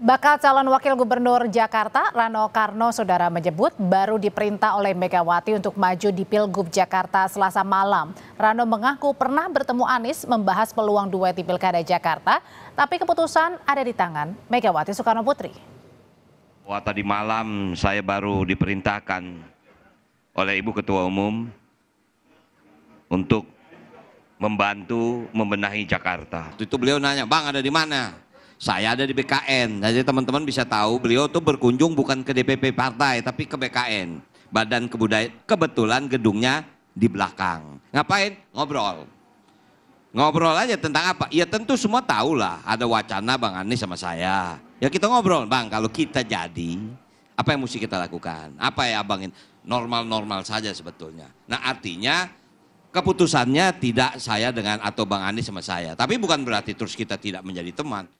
Bakal calon wakil gubernur Jakarta Rano Karno saudara menyebut baru diperintah oleh Megawati untuk maju di Pilgub Jakarta Selasa malam. Rano mengaku pernah bertemu Anies membahas peluang dua di Pilkada Jakarta, tapi keputusan ada di tangan Megawati Soekarno Putri. Wah, tadi malam saya baru diperintahkan oleh Ibu Ketua Umum untuk membantu membenahi Jakarta. Itu beliau nanya, "Bang, ada di mana?" Saya ada di BKN, jadi teman-teman bisa tahu beliau tuh berkunjung bukan ke DPP partai tapi ke BKN, Badan Kebudayaan. Kebetulan gedungnya di belakang. Ngapain? Ngobrol. Ngobrol aja tentang apa? Ya tentu semua tahu lah ada wacana Bang Anies sama saya. Ya kita ngobrol, Bang kalau kita jadi apa yang mesti kita lakukan? Apa ya Abang normal-normal saja sebetulnya. Nah artinya keputusannya tidak saya dengan atau Bang Anies sama saya. Tapi bukan berarti terus kita tidak menjadi teman.